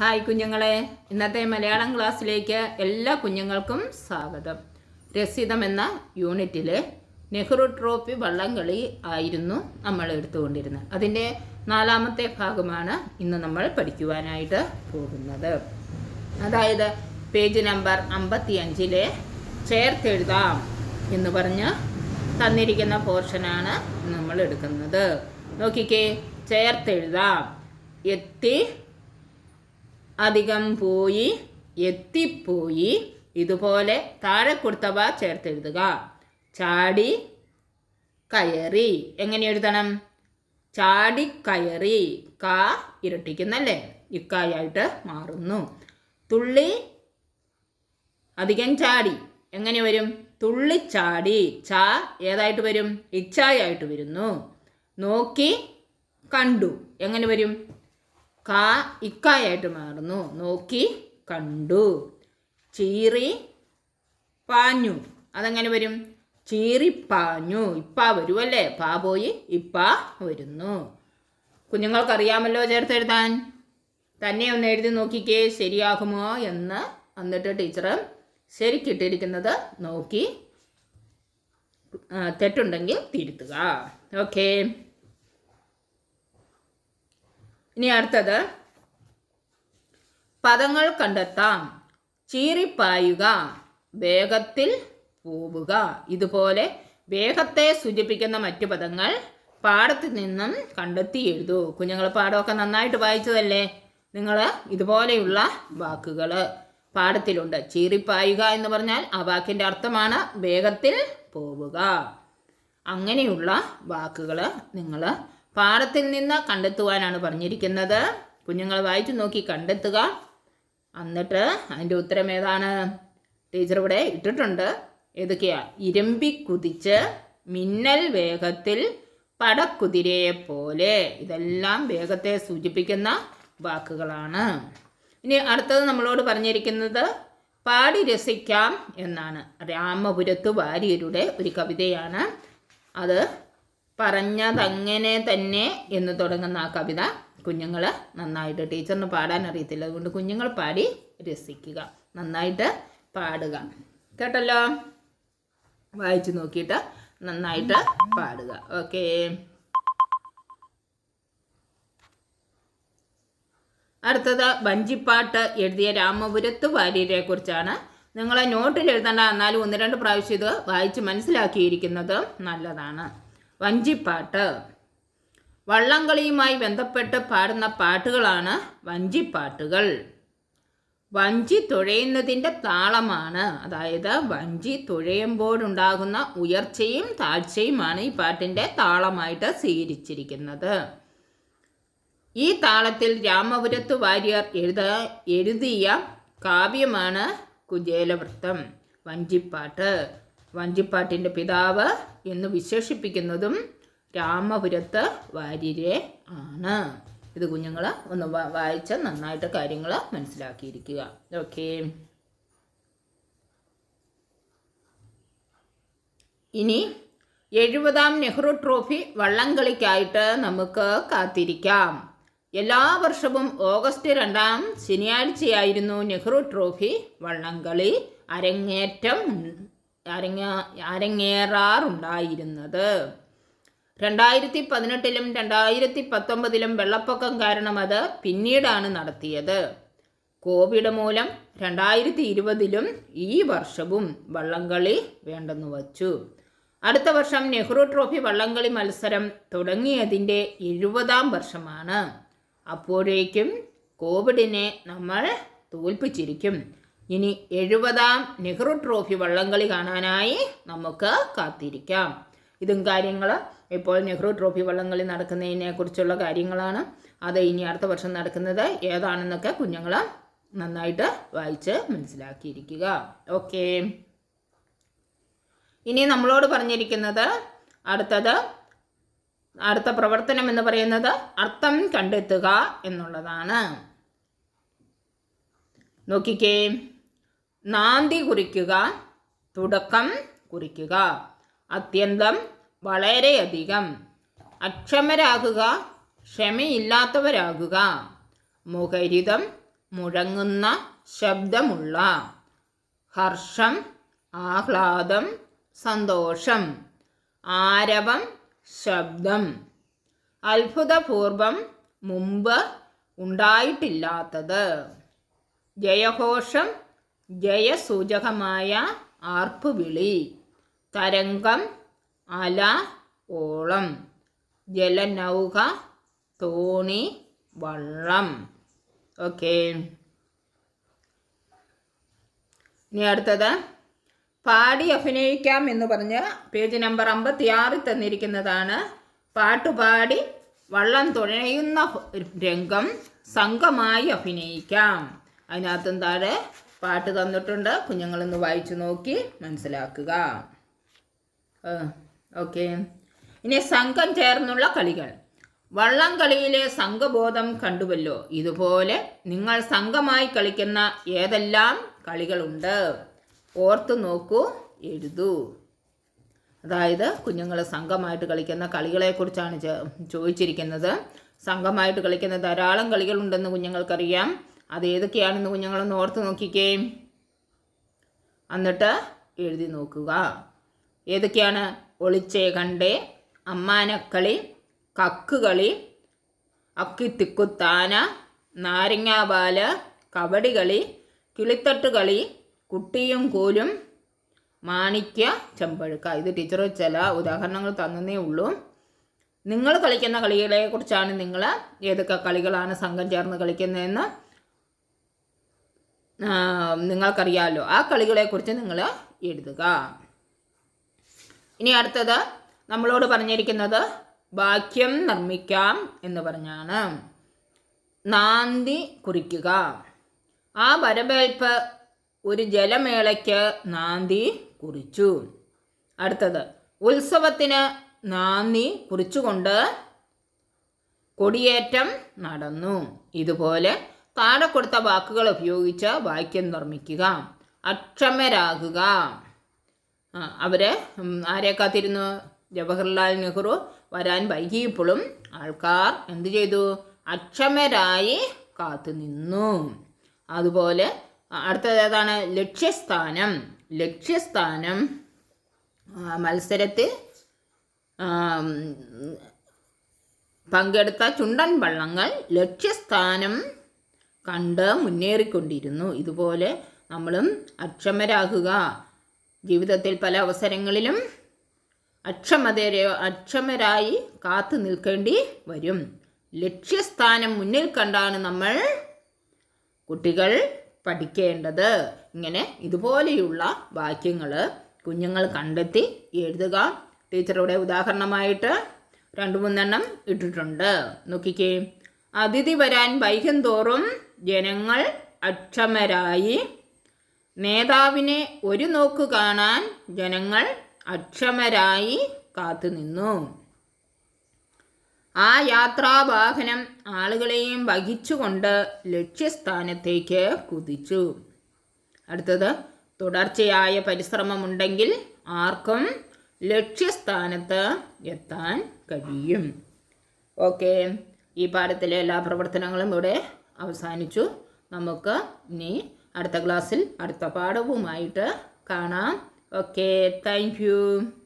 hi കുഞ്ഞുങ്ങളെ ഇന്നത്തെ മലയാളം ക്ലാസ്സിലേക്ക് എല്ലാ കുഞ്ഞുങ്ങൾക്കും സ്വാഗതം രസിതം എന്ന യൂണിറ്റിലെ നെഹ്റു ട്രോഫി വള്ളംകളി ആയിരുന്നു നമ്മൾ എടുത്തുകൊണ്ടിരുന്നത് അതിൻ്റെ നാലാമത്തെ ഭാഗമാണ് ഇന്ന് നമ്മൾ പഠിക്കുവാനായിട്ട് പോകുന്നത് അതായത് പേജ് നമ്പർ അമ്പത്തി അഞ്ചിലെ ചേർത്തെഴുതാം എന്ന് പറഞ്ഞ് തന്നിരിക്കുന്ന പോർഷനാണ് നമ്മൾ എടുക്കുന്നത് നോക്കിക്കേ ചേർത്തെഴുതാം എത്തി അധികം പോയി എത്തിപ്പോയി ഇതുപോലെ താഴെ കൊടുത്തവ ചേർത്തെഴുതുക ചാടി കയറി എങ്ങനെ എഴുതണം ചാടി കയറി ക ഇരട്ടിക്കുന്നല്ലേ ഇക്കായായിട്ട് മാറുന്നു തുള്ളി അധികം ചാടി എങ്ങനെ വരും തുള്ളിച്ചാടി ച ഏതായിട്ട് വരും ഇച്ചായായിട്ട് വരുന്നു നോക്കി കണ്ടു എങ്ങനെ വരും ക ഇക്കായായിട്ട് മാറുന്നു നോക്കി കണ്ടു ചീറി പാഞ്ഞു അതെങ്ങനെ വരും ചീറി പാഞ്ഞു ഇപ്പ വരുമല്ലേ പാ പോയി ഇപ്പ വരുന്നു കുഞ്ഞുങ്ങൾക്കറിയാമല്ലോ ചേർത്തെഴുതാൻ തന്നെ ഒന്ന് എഴുതി നോക്കിക്കേ ശരിയാകുമോ എന്ന് എന്നിട്ട് ടീച്ചർ ശരിക്കിട്ടിരിക്കുന്നത് നോക്കി തെറ്റുണ്ടെങ്കിൽ തിരുത്തുക ഓക്കേ ഇനി അടുത്തത് പദങ്ങൾ കണ്ടെത്താം ചീറിപ്പായുക വേഗത്തിൽ പോവുക ഇതുപോലെ വേഗത്തെ സൂചിപ്പിക്കുന്ന മറ്റു പദങ്ങൾ പാടത്തിൽ നിന്നും കണ്ടെത്തി എഴുതു കുഞ്ഞുങ്ങൾ പാഠമൊക്കെ നന്നായിട്ട് വായിച്ചതല്ലേ നിങ്ങൾ ഇതുപോലെയുള്ള വാക്കുകൾ പാഠത്തിലുണ്ട് ചീറിപ്പായുക എന്ന് പറഞ്ഞാൽ ആ വാക്കിൻ്റെ അർത്ഥമാണ് വേഗത്തിൽ പോവുക അങ്ങനെയുള്ള വാക്കുകൾ നിങ്ങൾ പാറത്തിൽ നിന്ന് കണ്ടെത്തുവാനാണ് പറഞ്ഞിരിക്കുന്നത് കുഞ്ഞുങ്ങൾ വായിച്ചു നോക്കി കണ്ടെത്തുക എന്നിട്ട് അതിൻ്റെ ഉത്തരം ഏതാണ് ടീച്ചർ ഇവിടെ ഇട്ടിട്ടുണ്ട് ഏതൊക്കെയാ ഇരമ്പി കുതിച്ച് മിന്നൽ വേഗത്തിൽ പടക്കുതിരയെ പോലെ ഇതെല്ലാം വേഗത്തെ സൂചിപ്പിക്കുന്ന വാക്കുകളാണ് ഇനി അടുത്തത് നമ്മളോട് പറഞ്ഞിരിക്കുന്നത് പാടി രസിക്കാം എന്നാണ് രാമപുരത്ത് വാര്യരുടെ ഒരു കവിതയാണ് അത് പറഞ്ഞതങ്ങനെ തന്നെ എന്ന് തുടങ്ങുന്ന ആ കവിത കുഞ്ഞുങ്ങൾ നന്നായിട്ട് ടീച്ചറിന് പാടാൻ അറിയത്തില്ല അതുകൊണ്ട് കുഞ്ഞുങ്ങൾ പാടി രസിക്കുക നന്നായിട്ട് പാടുക കേട്ടല്ലോ വായിച്ചു നോക്കിയിട്ട് നന്നായിട്ട് പാടുക ഓക്കേ അടുത്തത് വഞ്ചിപ്പാട്ട് എഴുതിയ രാമപുരത്ത് വാര്യരെ കുറിച്ചാണ് നിങ്ങളെ നോട്ടിൽ എഴുതേണ്ട എന്നാലും ഒന്ന് രണ്ട് പ്രാവശ്യം ഇത് വായിച്ച് മനസ്സിലാക്കിയിരിക്കുന്നത് നല്ലതാണ് വഞ്ചിപ്പാട്ട് വള്ളംകളിയുമായി ബന്ധപ്പെട്ട് പാടുന്ന പാട്ടുകളാണ് വഞ്ചിപ്പാട്ടുകൾ വഞ്ചി തുഴയുന്നതിൻ്റെ താളമാണ് അതായത് വഞ്ചി തുഴയുമ്പോഴുണ്ടാകുന്ന ഉയർച്ചയും താഴ്ചയുമാണ് ഈ പാട്ടിൻ്റെ താളമായിട്ട് സ്വീകരിച്ചിരിക്കുന്നത് ഈ താളത്തിൽ രാമപുരത്ത് വാര്യർ എഴുത എഴുതിയ കാവ്യമാണ് കുചേലവൃത്തം വഞ്ചിപ്പാട്ട് വഞ്ചിപ്പാട്ടിൻ്റെ പിതാവ് എന്ന് വിശേഷിപ്പിക്കുന്നതും രാമപുരത്ത് വാര്യരെ ആണ് ഇത് കുഞ്ഞുങ്ങൾ ഒന്ന് വായിച്ച് നന്നായിട്ട് കാര്യങ്ങൾ മനസ്സിലാക്കിയിരിക്കുക ഓക്കെ ഇനി എഴുപതാം നെഹ്റു ട്രോഫി വള്ളംകളിക്കായിട്ട് നമുക്ക് കാത്തിരിക്കാം എല്ലാ വർഷവും ഓഗസ്റ്റ് രണ്ടാം ശനിയാഴ്ചയായിരുന്നു നെഹ്റു ട്രോഫി വള്ളംകളി അരങ്ങേറ്റം അരങ്ങ അരങ്ങേറാറുണ്ടായിരുന്നത് രണ്ടായിരത്തി പതിനെട്ടിലും രണ്ടായിരത്തി പത്തൊമ്പതിലും വെള്ളപ്പൊക്കം കാരണം അത് പിന്നീടാണ് നടത്തിയത് കോവിഡ് മൂലം രണ്ടായിരത്തി ഇരുപതിലും ഈ വർഷവും വള്ളംകളി വേണ്ടെന്ന് വച്ചു അടുത്ത വർഷം നെഹ്റു ട്രോഫി വള്ളംകളി മത്സരം തുടങ്ങിയതിൻ്റെ എഴുപതാം വർഷമാണ് അപ്പോഴേക്കും കോവിഡിനെ നമ്മൾ തോൽപ്പിച്ചിരിക്കും ഇനി എഴുപതാം നെഹ്റു ട്രോഫി വള്ളംകളി കാണാനായി നമുക്ക് കാത്തിരിക്കാം ഇതും കാര്യങ്ങൾ ഇപ്പോൾ നെഹ്റു ട്രോഫി വള്ളംകളി നടക്കുന്നതിനെക്കുറിച്ചുള്ള കാര്യങ്ങളാണ് അത് ഇനി അടുത്ത വർഷം നടക്കുന്നത് ഏതാണെന്നൊക്കെ കുഞ്ഞുങ്ങൾ നന്നായിട്ട് വായിച്ച് മനസ്സിലാക്കിയിരിക്കുക ഓക്കെ ഇനി നമ്മളോട് പറഞ്ഞിരിക്കുന്നത് അടുത്തത് അടുത്ത പ്രവർത്തനം എന്ന് പറയുന്നത് അർത്ഥം കണ്ടെത്തുക എന്നുള്ളതാണ് നോക്കിക്കേ നാന്തി കുറിക്കുക തുടക്കം കുറിക്കുക അത്യന്തം വളരെയധികം അക്ഷമരാകുക ക്ഷമയില്ലാത്തവരാകുക മുഖരിതം മുഴങ്ങുന്ന ശബ്ദമുള്ള ഹർഷം ആഹ്ലാദം സന്തോഷം ആരവം ശബ്ദം അത്ഭുതപൂർവം മുമ്പ് ഉണ്ടായിട്ടില്ലാത്തത് ജയഘോഷം ജയസൂചകമായ ആർപ്പുവിളി തരംഗം അല ഓളം ജലനൗക തോണി വള്ളം ഓക്കെ ഇനി അടുത്തത് പാടി അഭിനയിക്കാം എന്ന് പറഞ്ഞ് പേജ് നമ്പർ അമ്പത്തി ആറിൽ തന്നിരിക്കുന്നതാണ് പാട്ടുപാടി വള്ളം തുഴയുന്ന രംഗം സംഘമായി അഭിനയിക്കാം അതിനകത്തും താഴെ പാട്ട് തന്നിട്ടുണ്ട് കുഞ്ഞുങ്ങളൊന്ന് വായിച്ചു നോക്കി മനസ്സിലാക്കുക ഓക്കെ ഇനി സംഘം ചേർന്നുള്ള കളികൾ വള്ളം കളിയിലെ സംഘബോധം കണ്ടുവല്ലോ ഇതുപോലെ നിങ്ങൾ സംഘമായി കളിക്കുന്ന ഏതെല്ലാം കളികളുണ്ട് ഓർത്തു നോക്കൂ എഴുതു അതായത് കുഞ്ഞുങ്ങൾ സംഘമായിട്ട് കളിക്കുന്ന കളികളെക്കുറിച്ചാണ് ചോദിച്ചിരിക്കുന്നത് സംഘമായിട്ട് കളിക്കുന്ന ധാരാളം കളികളുണ്ടെന്ന് കുഞ്ഞുങ്ങൾക്കറിയാം അത് ഏതൊക്കെയാണെന്ന് കുഞ്ഞുങ്ങളൊന്ന് ഓർത്ത് നോക്കിക്കേ എന്നിട്ട് എഴുതി നോക്കുക ഏതൊക്കെയാണ് ഒളിച്ചേ കണ്ടേ അമ്മാനക്കളി കക്കുകളി അക്കിത്തിക്കുത്താന നാരങ്ങാപാല് കബഡികളി കിളിത്തട്ടുകളി കുട്ടിയും കോലും മാണിക്യ ചെമ്പഴുക്ക ഇത് ടീച്ചർ ചില ഉദാഹരണങ്ങൾ തന്നേ ഉള്ളൂ നിങ്ങൾ കളിക്കുന്ന കളികളെക്കുറിച്ചാണ് നിങ്ങൾ ഏതൊക്കെ കളികളാണ് സംഘം ചേർന്ന് കളിക്കുന്നതെന്ന് നിങ്ങൾക്കറിയാമല്ലോ ആ കളികളെക്കുറിച്ച് നിങ്ങൾ എഴുതുക ഇനി അടുത്തത് നമ്മളോട് പറഞ്ഞിരിക്കുന്നത് വാക്യം നിർമ്മിക്കാം എന്ന് പറഞ്ഞാണ് നാന്തി കുറിക്കുക ആ വരവേൽപ്പ് ഒരു ജലമേളയ്ക്ക് നാന്തി കുറിച്ചു അടുത്തത് ഉത്സവത്തിന് നാന്തി കുറിച്ചുകൊണ്ട് കൊടിയേറ്റം നടന്നു ഇതുപോലെ താഴെ കൊടുത്ത വാക്കുകൾ ഉപയോഗിച്ച് വാക്യം നിർമ്മിക്കുക അക്ഷമരാകുക അവര് ആരെ കാത്തിരുന്നു ജവഹർലാൽ നെഹ്റു വരാൻ വൈകിയപ്പോഴും ആൾക്കാർ എന്ത് ചെയ്തു അക്ഷമരായി കാത്തുനിന്നു അതുപോലെ അടുത്തത് ഏതാണ് ലക്ഷ്യസ്ഥാനം ലക്ഷ്യസ്ഥാനം മത്സരത്തിൽ പങ്കെടുത്ത ചുണ്ടൻ വള്ളങ്ങൾ ലക്ഷ്യസ്ഥാനം കണ്ട് മുന്നേറിക്കൊണ്ടിരുന്നു ഇതുപോലെ നമ്മളും അക്ഷമരാകുക ജീവിതത്തിൽ പല അവസരങ്ങളിലും അക്ഷമതയോ അക്ഷമരായി കാത്തു നിൽക്കേണ്ടി വരും ലക്ഷ്യസ്ഥാനം മുന്നിൽ കണ്ടാണ് നമ്മൾ കുട്ടികൾ പഠിക്കേണ്ടത് ഇങ്ങനെ ഇതുപോലെയുള്ള വാക്യങ്ങൾ കുഞ്ഞുങ്ങൾ കണ്ടെത്തി എഴുതുക ടീച്ചറുടെ ഉദാഹരണമായിട്ട് രണ്ട് മൂന്നെണ്ണം ഇട്ടിട്ടുണ്ട് നോക്കിക്കേ അതിഥി വരാൻ വൈകുന്തോറും ജനങ്ങൾ അക്ഷമരായി നേതാവിനെ ഒരു നോക്ക് കാണാൻ ജനങ്ങൾ അക്ഷമരായി കാത്തുനിന്നു ആ യാത്രാവാഹനം ആളുകളെയും വഹിച്ചുകൊണ്ട് ലക്ഷ്യസ്ഥാനത്തേക്ക് കുതിച്ചു അടുത്തത് തുടർച്ചയായ പരിശ്രമമുണ്ടെങ്കിൽ ആർക്കും ലക്ഷ്യസ്ഥാനത്ത് എത്താൻ കഴിയും ഓക്കെ ഈ പാഠത്തിലെ എല്ലാ പ്രവർത്തനങ്ങളും ഇവിടെ അവസാനിച്ചു നമുക്ക് ഇനി അടുത്ത ക്ലാസ്സിൽ അടുത്ത പാഠവുമായിട്ട് കാണാം ഓക്കെ താങ്ക്